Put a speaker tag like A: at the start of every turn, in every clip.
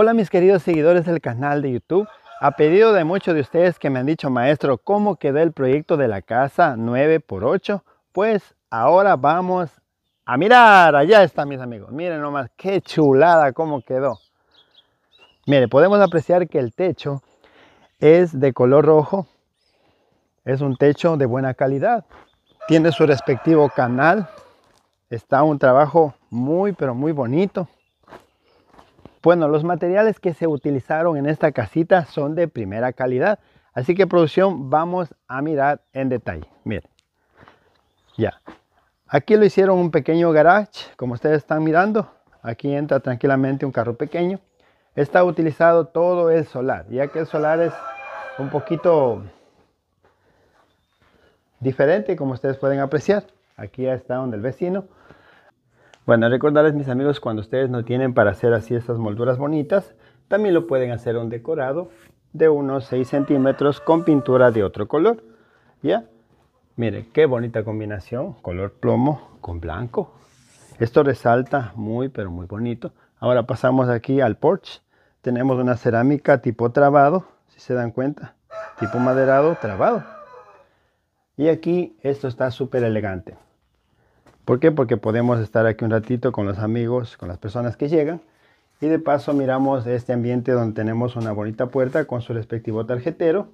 A: Hola mis queridos seguidores del canal de YouTube. A pedido de muchos de ustedes que me han dicho, maestro, ¿cómo quedó el proyecto de la casa 9x8? Pues ahora vamos a mirar. Allá está, mis amigos. Miren nomás qué chulada cómo quedó. Mire, podemos apreciar que el techo es de color rojo. Es un techo de buena calidad. Tiene su respectivo canal. Está un trabajo muy, pero muy bonito. Bueno, los materiales que se utilizaron en esta casita son de primera calidad. Así que producción, vamos a mirar en detalle. Miren, ya. Aquí lo hicieron un pequeño garage, como ustedes están mirando. Aquí entra tranquilamente un carro pequeño. Está utilizado todo el solar, ya que el solar es un poquito diferente, como ustedes pueden apreciar. Aquí ya está donde el vecino. Bueno, recordarles mis amigos, cuando ustedes no tienen para hacer así estas molduras bonitas, también lo pueden hacer un decorado de unos 6 centímetros con pintura de otro color. ¿Ya? Miren, qué bonita combinación, color plomo con blanco. Esto resalta muy, pero muy bonito. Ahora pasamos aquí al porch. Tenemos una cerámica tipo trabado, si se dan cuenta, tipo maderado trabado. Y aquí esto está súper elegante. ¿Por qué? Porque podemos estar aquí un ratito con los amigos, con las personas que llegan. Y de paso miramos este ambiente donde tenemos una bonita puerta con su respectivo tarjetero.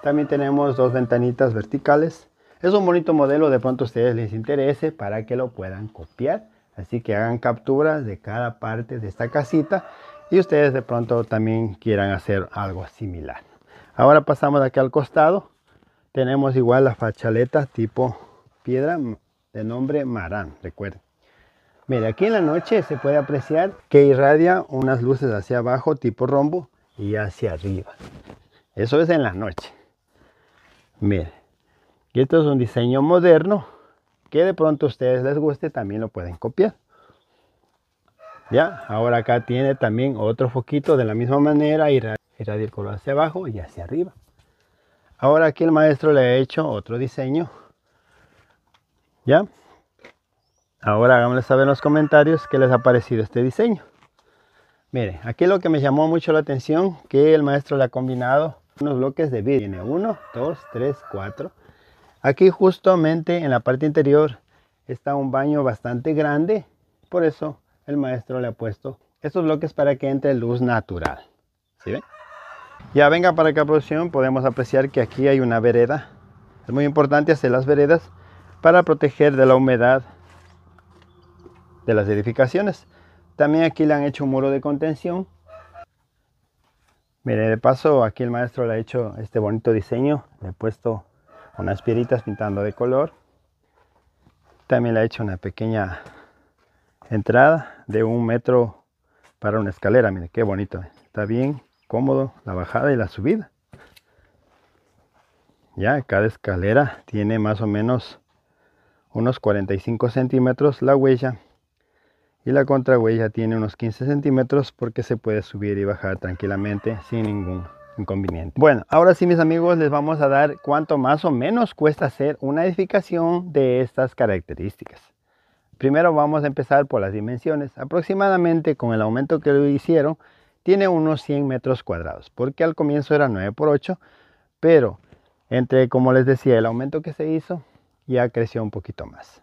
A: También tenemos dos ventanitas verticales. Es un bonito modelo, de pronto a ustedes les interese para que lo puedan copiar. Así que hagan capturas de cada parte de esta casita y ustedes de pronto también quieran hacer algo similar. Ahora pasamos aquí al costado. Tenemos igual la fachaleta tipo piedra de nombre Marán, recuerden. Mira, aquí en la noche se puede apreciar que irradia unas luces hacia abajo tipo rombo y hacia arriba. Eso es en la noche. Mire, y esto es un diseño moderno que de pronto a ustedes les guste, también lo pueden copiar. Ya, ahora acá tiene también otro foquito de la misma manera, irradia el color hacia abajo y hacia arriba. Ahora aquí el maestro le ha hecho otro diseño ¿Ya? Ahora vamos saber en los comentarios qué les ha parecido este diseño. Miren, aquí lo que me llamó mucho la atención, que el maestro le ha combinado unos bloques de vidrio. Tiene 1, 2, 3, 4. Aquí justamente en la parte interior está un baño bastante grande. Por eso el maestro le ha puesto estos bloques para que entre luz natural. ¿Sí ven? Ya venga para acá producción, podemos apreciar que aquí hay una vereda. Es muy importante hacer las veredas para proteger de la humedad de las edificaciones. También aquí le han hecho un muro de contención. Mire, de paso aquí el maestro le ha hecho este bonito diseño. Le he puesto unas piedritas pintando de color. También le ha hecho una pequeña entrada de un metro para una escalera. Mire, qué bonito. ¿eh? Está bien cómodo la bajada y la subida. Ya, cada escalera tiene más o menos unos 45 centímetros la huella y la contrahuella tiene unos 15 centímetros porque se puede subir y bajar tranquilamente sin ningún inconveniente. Bueno, ahora sí mis amigos les vamos a dar cuánto más o menos cuesta hacer una edificación de estas características. Primero vamos a empezar por las dimensiones. Aproximadamente con el aumento que lo hicieron, tiene unos 100 metros cuadrados, porque al comienzo era 9 por 8, pero entre, como les decía, el aumento que se hizo, ya creció un poquito más.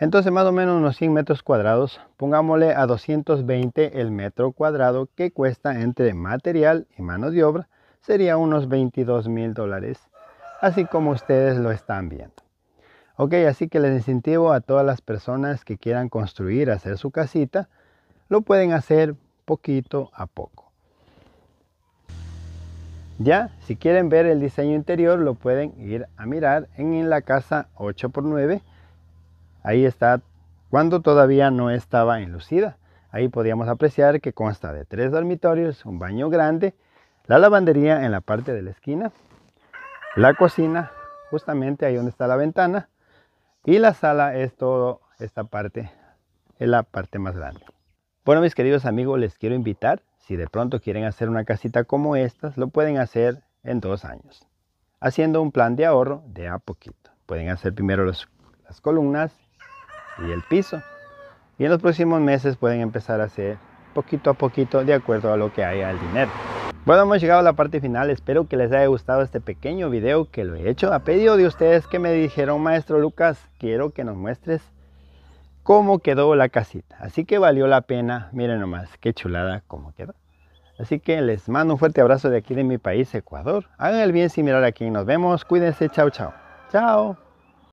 A: Entonces más o menos unos 100 metros cuadrados, pongámosle a 220 el metro cuadrado que cuesta entre material y mano de obra, sería unos 22 mil dólares, así como ustedes lo están viendo. Ok, así que les incentivo a todas las personas que quieran construir, hacer su casita, lo pueden hacer poquito a poco. Ya, si quieren ver el diseño interior, lo pueden ir a mirar en la casa 8x9. Ahí está, cuando todavía no estaba enlucida. Ahí podíamos apreciar que consta de tres dormitorios, un baño grande, la lavandería en la parte de la esquina, la cocina, justamente ahí donde está la ventana, y la sala es toda esta parte, es la parte más grande. Bueno, mis queridos amigos, les quiero invitar, si de pronto quieren hacer una casita como estas, lo pueden hacer en dos años, haciendo un plan de ahorro de a poquito. Pueden hacer primero las columnas y el piso. Y en los próximos meses pueden empezar a hacer poquito a poquito de acuerdo a lo que haya el dinero. Bueno, hemos llegado a la parte final. Espero que les haya gustado este pequeño video que lo he hecho a pedido de ustedes que me dijeron, maestro Lucas, quiero que nos muestres cómo quedó la casita. Así que valió la pena. Miren nomás, qué chulada cómo quedó. Así que les mando un fuerte abrazo de aquí de mi país, Ecuador. Hagan el bien sin mirar aquí. Nos vemos. Cuídense. Chao, chao. Chao.